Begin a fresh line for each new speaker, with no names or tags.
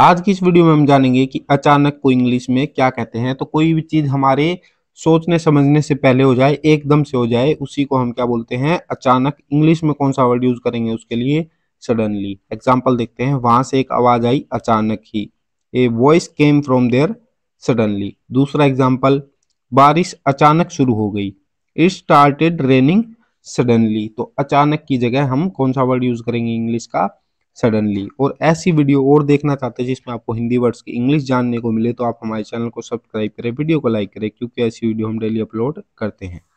आज की इस वीडियो में हम जानेंगे कि अचानक को इंग्लिश में क्या कहते हैं तो कोई भी चीज़ हमारे सोचने समझने से पहले हो जाए एकदम से हो जाए उसी को हम क्या बोलते हैं अचानक इंग्लिश में कौन सा वर्ड यूज करेंगे उसके लिए सडनली एग्जाम्पल देखते हैं वहां से एक आवाज आई अचानक ही a voice came from there suddenly दूसरा एग्जाम्पल बारिश अचानक शुरू हो गई इट स्टार्टेड रेनिंग सडनली तो अचानक की जगह हम कौन सा वर्ड यूज करेंगे इंग्लिश का सडनली और ऐसी वीडियो और देखना चाहते हैं जिसमें आपको हिंदी वर्ड्स की इंग्लिश जानने को मिले तो आप हमारे चैनल को सब्सक्राइब करें वीडियो को लाइक करें क्योंकि ऐसी वीडियो हम डेली अपलोड करते हैं